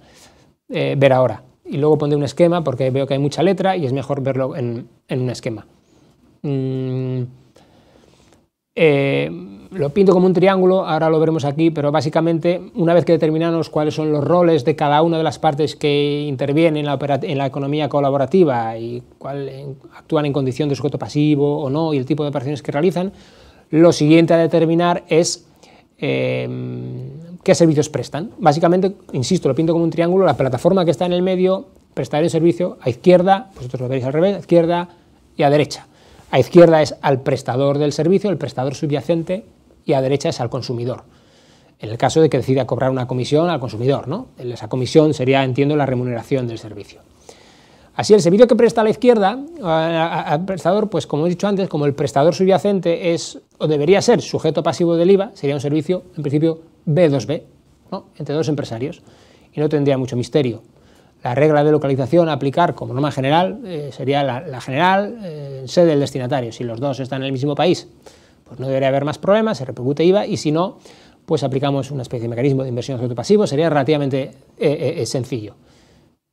eh, ver ahora. Y luego pondré un esquema porque veo que hay mucha letra y es mejor verlo en, un esquema. Mm, eh, lo pinto como un triángulo, ahora lo veremos aquí, pero básicamente una vez que determinamos cuáles son los roles de cada una de las partes que intervienen en la, economía colaborativa y cuál, actúan en condición de sujeto pasivo o no y el tipo de operaciones que realizan, lo siguiente a determinar es em, qué servicios prestan. Básicamente, insisto, lo pinto como un triángulo, la plataforma que está en el medio prestará el servicio a izquierda, vosotros lo veréis al revés, a izquierda y a derecha. A izquierda es al prestador del servicio, el prestador subyacente, y a derecha es al consumidor. En el caso de que decida cobrar una comisión al consumidor, ¿no? Esa comisión sería, entiendo, la remuneración del servicio. Así, el servicio que presta a la izquierda, al prestador, pues como he dicho antes, como el prestador subyacente es, o debería ser, sujeto pasivo del IVA, sería un servicio, en principio, B2B, b entre dos empresarios, y no tendría mucho misterio. La regla de localización a aplicar como norma general eh, sería la, general eh, sede del destinatario, si los dos están en el mismo país pues no debería haber más problemas, se repercute IVA y si no, pues aplicamos una especie de mecanismo de inversión absoluto pasivo, sería relativamente eh, eh, eh, sencillo.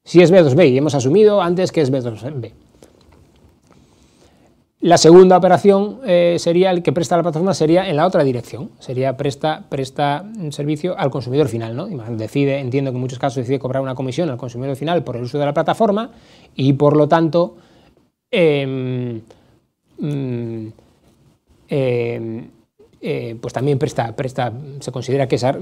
Si es B2B y hemos asumido antes que es B2B. La segunda operación sería el que presta la plataforma sería en la otra dirección, sería presta, presta un servicio al consumidor final, ¿no? Decide, entiendo que en muchos casos decide cobrar una comisión al consumidor final por el uso de la plataforma y por lo tanto em, mm, Em, eh, pues también presta, presta, se considera que esa,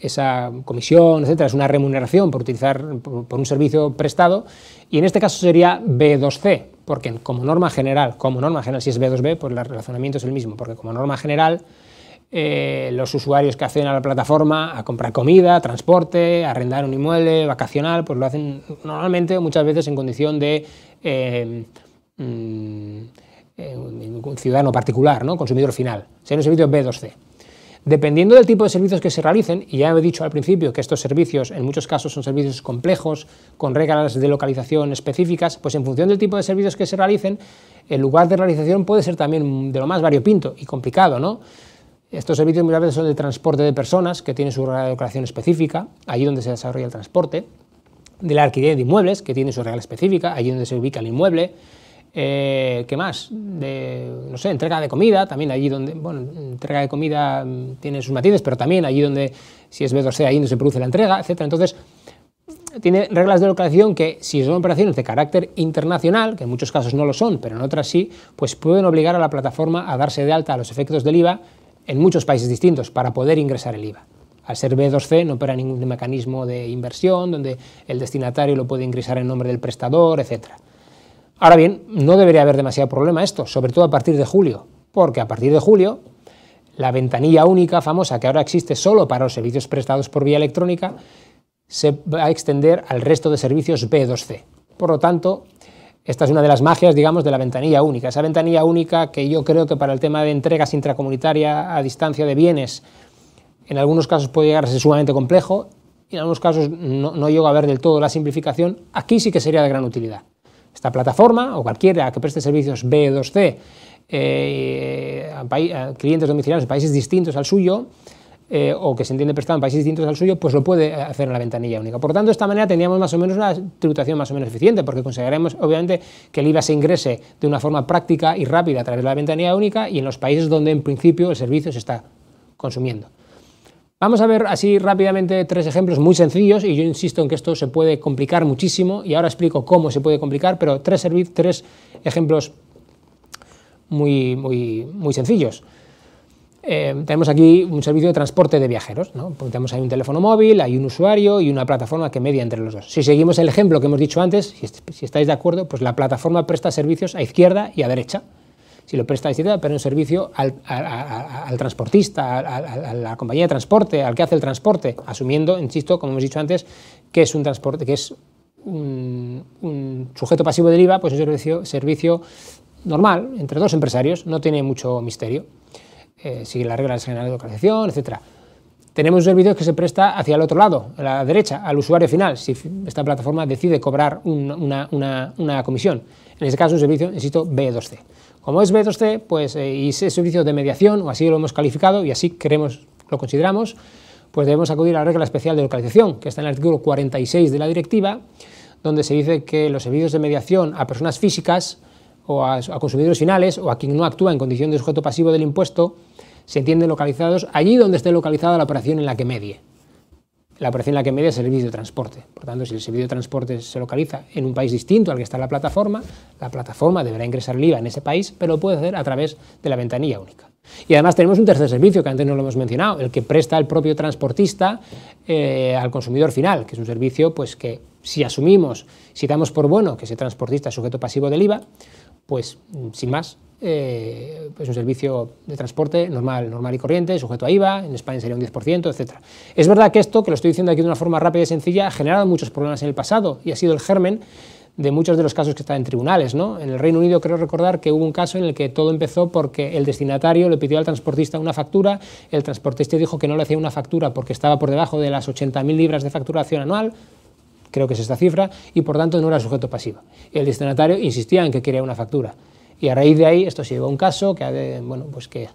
esa comisión, etcétera, es una remuneración por utilizar por, un servicio prestado, y en este caso sería B2C, porque como norma general, como norma general, si es B2B, pues el relacionamiento es el mismo, porque como norma general, eh, los usuarios que hacen a la plataforma a comprar comida, transporte, arrendar un inmueble, vacacional, pues lo hacen normalmente muchas veces en condición de eh, mm, un ciudadano particular, ¿no? consumidor final, sería un servicio B2C. Dependiendo del tipo de servicios que se realicen, y ya he dicho al principio que estos servicios en muchos casos son servicios complejos, con reglas de localización específicas, pues en función del tipo de servicios que se realicen, el lugar de realización puede ser también de lo más variopinto y complicado, ¿no? Estos servicios muchas veces son de transporte de personas, que tiene su regla de localización específica, allí donde se desarrolla el transporte, de la alquiler de inmuebles, que tiene su regla específica, allí donde se ubica el inmueble, eh, ¿Qué más? De, no sé, entrega de comida, también allí donde, bueno, entrega de comida mm, tiene sus matices, pero también allí donde, si es B2C, ahí donde se produce la entrega, etc. Entonces, tiene reglas de localización que, si son operaciones de carácter internacional, que en muchos casos no lo son, pero en otras sí, pues pueden obligar a la plataforma a darse de alta a los efectos del IVA en muchos países distintos para poder ingresar el IVA. Al ser B2C no opera ningún mecanismo de inversión donde el destinatario lo puede ingresar en nombre del prestador, etcétera. Ahora bien, no debería haber demasiado problema esto, sobre todo a partir de julio, porque a partir de julio la ventanilla única famosa que ahora existe solo para los servicios prestados por vía electrónica se va a extender al resto de servicios B2C. Por lo tanto, esta es una de las magias, digamos, de la ventanilla única. Esa ventanilla única que yo creo que para el tema de entregas intracomunitaria a distancia de bienes, en algunos casos puede llegar a ser sumamente complejo, y en algunos casos no, no llego a ver del todo la simplificación, aquí sí que sería de gran utilidad. Esta plataforma o cualquiera que preste servicios B2C eh, a, clientes domiciliarios en países distintos al suyo, eh, o que se entiende prestado en países distintos al suyo, pues lo puede eh, hacer en la ventanilla única. Por tanto, de esta manera tendríamos más o menos una tributación más o menos eficiente, porque conseguiremos, obviamente, que el IVA se ingrese de una forma práctica y rápida a través de la ventanilla única y en los países donde, en principio, el servicio se está consumiendo. Vamos a ver así rápidamente tres ejemplos muy sencillos y yo insisto en que esto se puede complicar muchísimo y ahora explico cómo se puede complicar, pero tres, tres ejemplos muy, muy, muy sencillos. Eh, tenemos aquí un servicio de transporte de viajeros, ¿no? tenemos ahí un teléfono móvil, hay un usuario y una plataforma que media entre los dos. Si seguimos el ejemplo que hemos dicho antes, si estáis de acuerdo, pues la plataforma presta servicios a izquierda y a derecha si lo presta la pero un servicio al, transportista, a la compañía de transporte, al que hace el transporte, asumiendo, insisto, como hemos dicho antes, que es un transporte, que es un, sujeto pasivo de IVA, pues un servicio, normal entre dos empresarios, no tiene mucho misterio. Eh, sigue las reglas generales de localización, etc. tenemos un servicio que se presta hacia el otro lado, a la derecha, al usuario final, si esta plataforma decide cobrar una, una comisión. En este caso, un servicio, insisto, B2C. Como es B2C, pues, eh, y ese servicio de mediación, o así lo hemos calificado y así queremos, lo consideramos, pues debemos acudir a la regla especial de localización, que está en el artículo 46 de la directiva, donde se dice que los servicios de mediación a personas físicas o a consumidores finales o a quien no actúa en condición de sujeto pasivo del impuesto se entienden localizados allí donde esté localizada la operación en la que medie la operación en la que media es el servicio de transporte. Por tanto, si el servicio de transporte se localiza en un país distinto al que está la plataforma, la plataforma deberá ingresar el IVA en ese país, pero lo puede hacer a través de la ventanilla única. Y además tenemos un tercer servicio que antes no lo hemos mencionado, el que presta el propio transportista eh, al consumidor final, que es un servicio pues, que si asumimos, si damos por bueno que ese transportista es sujeto pasivo del IVA, pues mm, sin más eh, es pues un servicio de transporte normal, normal y corriente, sujeto a IVA, en España sería un 10%, etc. Es verdad que esto, que lo estoy diciendo aquí de una forma rápida y sencilla, ha generado muchos problemas en el pasado y ha sido el germen de muchos de los casos que están en tribunales. En el Reino Unido creo recordar que hubo un caso en el que todo empezó porque el destinatario le pidió al transportista una factura, el transportista dijo que no le hacía una factura porque estaba por debajo de las 80.000 libras de facturación anual, creo que es esta cifra, y por tanto no era sujeto pasivo. El destinatario insistía en que quería una factura. Y a raíz de ahí esto se lleva a un caso que, bueno, pues que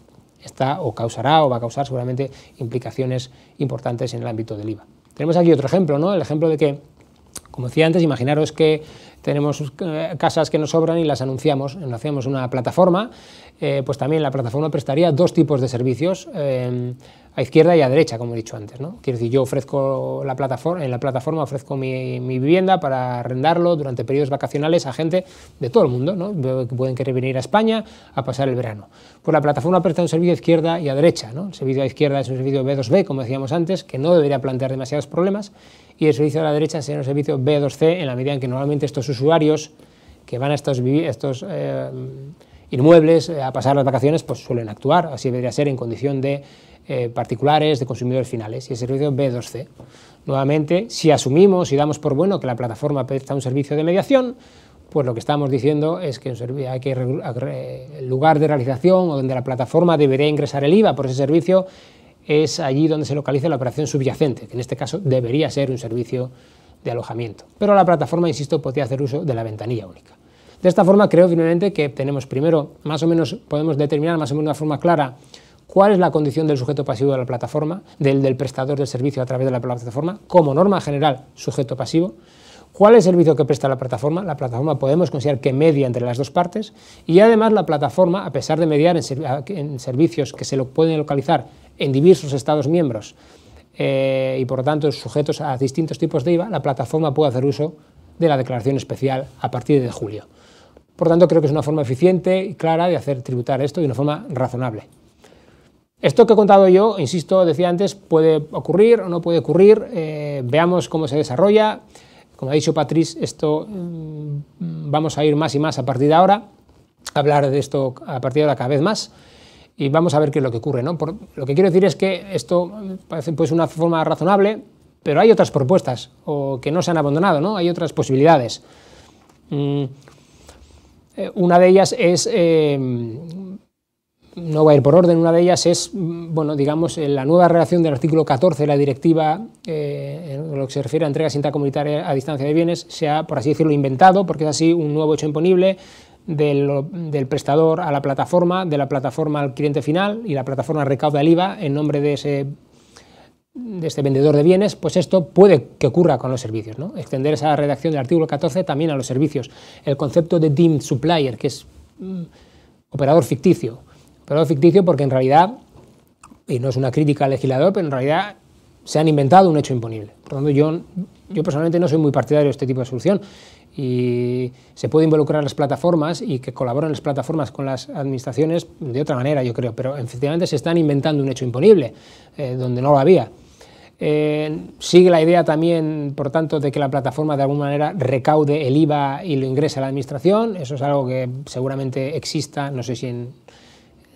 está o causará o va a causar seguramente implicaciones importantes en el ámbito del IVA. Tenemos aquí otro ejemplo, el ejemplo de que, como decía antes, imaginaros que tenemos eh, casas que nos sobran y las anunciamos, anunciamos una plataforma, eh, pues también la plataforma prestaría dos tipos de servicios. Eh, a izquierda y a derecha, como he dicho antes. ¿no? Quiero decir, yo ofrezco la plataforma, en la plataforma ofrezco mi, vivienda para arrendarlo durante periodos vacacionales a gente de todo el mundo, ¿no? que pueden querer venir a España a pasar el verano. Pues la plataforma presta un servicio a izquierda y a derecha. ¿no? El servicio a izquierda es un servicio B2B, como decíamos antes, que no debería plantear demasiados problemas, y el servicio a la derecha sería un servicio B2C, en la medida en que normalmente estos usuarios que van a estos... Eh, inmuebles eh, a pasar las vacaciones, pues suelen actuar, así debería ser en condición de eh, particulares, de consumidores finales, y el servicio B2C. Nuevamente, si asumimos y damos por bueno que la plataforma presta un servicio de mediación, pues lo que estamos diciendo es que que el lugar de realización o donde la plataforma debería ingresar el IVA por ese servicio es allí donde se localiza la operación subyacente, que en este caso debería ser un servicio de alojamiento. Pero la plataforma, insisto, podría hacer uso de la ventanilla única. De esta forma creo finalmente que tenemos primero, más o menos, podemos determinar más o menos de una forma clara cuál es la condición del sujeto pasivo de la plataforma, del, prestador del servicio a través de la plataforma, como norma general, sujeto pasivo, cuál es el servicio que presta la plataforma. La plataforma podemos considerar que media entre las dos partes y además la plataforma, a pesar de mediar en, servicios que se lo pueden localizar en diversos Estados miembros eh, y por lo tanto sujetos a distintos tipos de IVA, la plataforma puede hacer uso de la declaración especial a partir de julio. Por tanto, creo que es una forma eficiente y clara de hacer tributar esto de una forma razonable. Esto que he contado yo, insisto, decía antes, puede ocurrir o no puede ocurrir, eh, veamos cómo se desarrolla. Como ha dicho Patriz, esto mm, vamos a ir más y más a partir de ahora, a hablar de esto a partir de ahora cada vez más y vamos a ver qué es lo que ocurre. ¿no? lo que quiero decir es que esto parece pues, una forma razonable, pero hay otras propuestas o que no se han abandonado, ¿no? hay otras posibilidades. Mm, eh, una de ellas es... Eh, no va a ir por orden, una de ellas es, mm, bueno, digamos, eh, la nueva redacción del artículo 14 de la directiva, eh, en lo que se refiere a entregas intracomunitarias a distancia de bienes, se ha, por así decirlo, inventado, porque es así un nuevo hecho imponible del, prestador a la plataforma, de la plataforma al cliente final, y la plataforma recauda el IVA en nombre de ese de este vendedor de bienes, pues esto puede que ocurra con los servicios, ¿no? Extender esa redacción del artículo 14 también a los servicios. El concepto de deemed supplier, que es mm, operador ficticio, pero ficticio porque en realidad, y no es una crítica al legislador, pero en realidad se han inventado un hecho imponible. Por lo tanto, yo, yo personalmente no soy muy partidario de este tipo de solución. Y se puede involucrar las plataformas y que colaboren las plataformas con las administraciones de otra manera, yo creo. Pero efectivamente se están inventando un hecho imponible, eh, donde no lo había. Eh, sigue la idea también, por tanto, de que la plataforma de alguna manera recaude el IVA y lo ingrese a la administración. Eso es algo que seguramente exista, no sé si en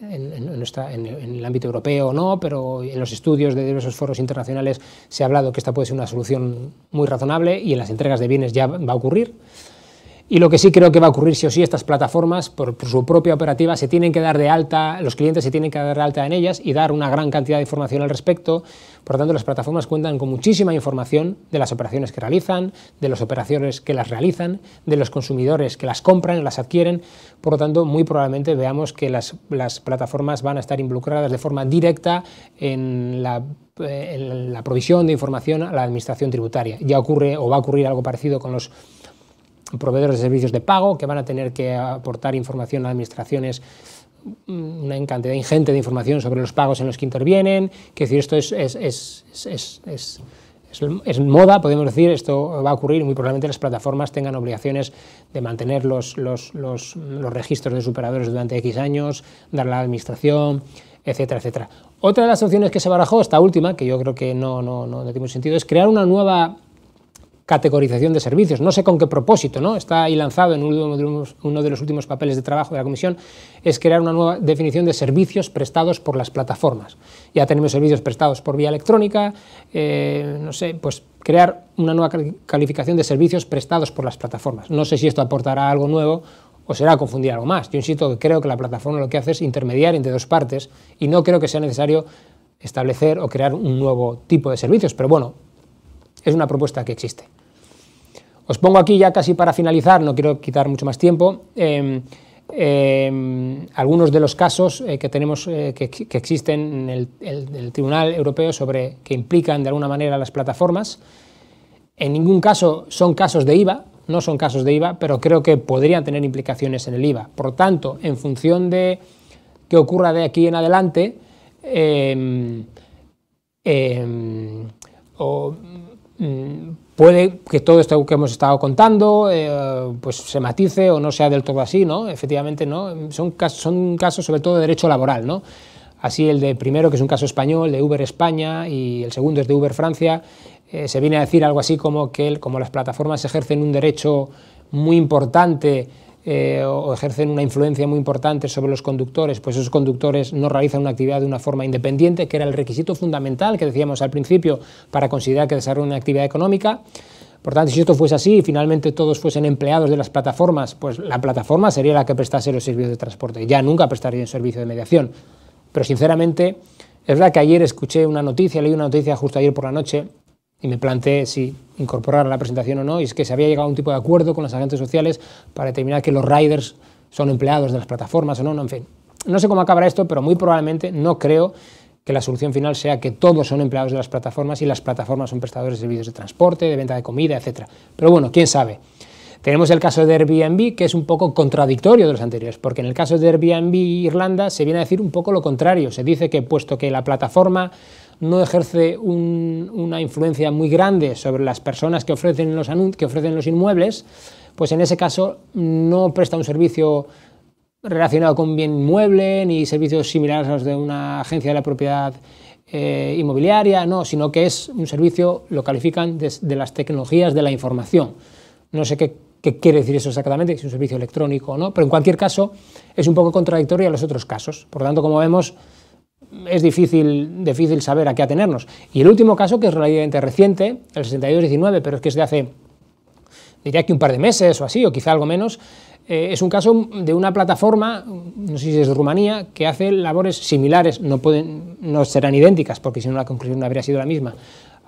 en, el ámbito europeo no, pero en los estudios de diversos foros internacionales se ha hablado que esta puede ser una solución muy razonable y en las entregas de bienes ya va a ocurrir. Y lo que sí creo que va a ocurrir sí o sí, estas plataformas, por, su propia operativa, se tienen que dar de alta, los clientes se tienen que dar de alta en ellas y dar una gran cantidad de información al respecto. Por lo tanto, las plataformas cuentan con muchísima información de las operaciones que realizan, de las operaciones que las realizan, de los consumidores que las compran, las adquieren. Por lo tanto, muy probablemente veamos que las, plataformas van a estar involucradas de forma directa eh, en la provisión de información a la administración tributaria. Ya ocurre o va a ocurrir algo parecido con los proveedores de servicios de pago que van a tener que aportar información a administraciones mm, una cantidad ingente de información sobre los pagos en los que intervienen, que decir, esto es, es, moda, podemos decir, esto va a ocurrir, muy probablemente las plataformas tengan obligaciones de mantener los, registros de superadores durante X años, dar a la administración, etcétera, etcétera. Otra de las opciones que se barajó, esta última, que yo creo que no, no, no tiene mucho sentido, es crear una nueva categorización de servicios. No sé con qué propósito, ¿no? Está ahí lanzado en uno de, los, últimos papeles de trabajo de la Comisión, es crear una nueva definición de servicios prestados por las plataformas. Ya tenemos servicios prestados por vía electrónica, eh, no sé, pues crear una nueva calificación de servicios prestados por las plataformas. No sé si esto aportará algo nuevo o será confundir algo más. Yo insisto que creo que la plataforma lo que hace es intermediar entre dos partes y no creo que sea necesario establecer o crear un nuevo tipo de servicios, pero bueno, es una propuesta que existe. Os pongo aquí ya casi para finalizar, no quiero quitar mucho más tiempo, em, em, algunos de los casos eh, que tenemos eh, que, existen en el, Tribunal Europeo sobre que implican de alguna manera las plataformas. En ningún caso son casos de IVA, no son casos de IVA, pero creo que podrían tener implicaciones en el IVA. Por tanto, en función de qué ocurra de aquí en adelante, em, o, Mm, puede que todo esto que hemos estado contando eh, pues se matice o no sea del todo así, ¿no? Efectivamente, ¿no? Son, casos, son casos sobre todo de derecho laboral, ¿no? Así el de primero, que es un caso español, de Uber España, y el segundo es de Uber Francia, eh, se viene a decir algo así como que como las plataformas ejercen un derecho muy importante eh, o ejercen una influencia muy importante sobre los conductores, pues esos conductores no realizan una actividad de una forma independiente, que era el requisito fundamental que decíamos al principio para considerar que desarrollan una actividad económica. Por tanto, si esto fuese así y finalmente todos fuesen empleados de las plataformas, pues la plataforma sería la que prestase los servicios de transporte. Ya nunca prestaría un servicio de mediación. Pero sinceramente, es verdad que ayer escuché una noticia, leí una noticia justo ayer por la noche, y me planteé si incorporar a la presentación o no, y es que se había llegado a un tipo de acuerdo con los agentes sociales para determinar que los riders son empleados de las plataformas o no, no, en fin. No sé cómo acabará esto, pero muy probablemente no creo que la solución final sea que todos son empleados de las plataformas y las plataformas son prestadores de servicios de transporte, de venta de comida, etc. Pero bueno, quién sabe. Tenemos el caso de Airbnb, que es un poco contradictorio de los anteriores, porque en el caso de Airbnb Irlanda se viene a decir un poco lo contrario. Se dice que puesto que la plataforma no ejerce una influencia muy grande sobre las personas que ofrecen los, que ofrecen los inmuebles, pues en ese caso no presta un servicio relacionado con bien inmueble ni servicios similares a los de una agencia de la propiedad eh, inmobiliaria, no, sino que es un servicio, lo califican de, las tecnologías de la información. No sé qué, qué quiere decir eso exactamente, si es un servicio electrónico o no, pero en cualquier caso es un poco contradictorio a los otros casos. Por lo tanto, como vemos, es difícil, difícil saber a qué atenernos. Y el último caso, que es relativamente reciente, el 62-19, pero es que es de hace, diría que un par de meses o así, o quizá algo menos, eh, es un caso de una plataforma, no sé si es de Rumanía, que hace labores similares, no, pueden, no serán idénticas, porque si no la conclusión no habría sido la misma,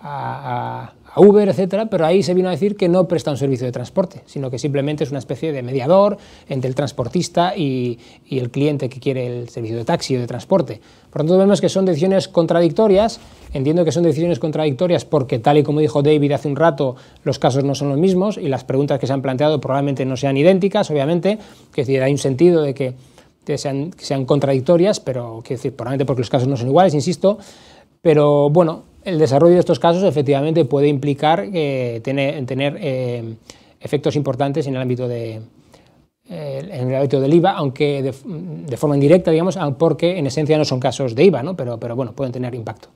a a Uber, etcétera, pero ahí se vino a decir que no presta un servicio de transporte, sino que simplemente es una especie de mediador entre el transportista y, el cliente que quiere el servicio de taxi o de transporte. Por lo tanto, vemos que son decisiones contradictorias. Entiendo que son decisiones contradictorias porque, tal y como dijo David hace un rato, los casos no son los mismos y las preguntas que se han planteado probablemente no sean idénticas, obviamente. Que decir, hay un sentido de que sean, sean contradictorias, pero decir, probablemente porque los casos no son iguales, insisto. Pero bueno, el desarrollo de estos casos efectivamente puede implicar eh, tener, eh, efectos importantes en el ámbito de eh, en el ámbito del IVA, aunque de, de, forma indirecta, digamos, porque en esencia no son casos de IVA, ¿no? pero, pero bueno, pueden tener impacto.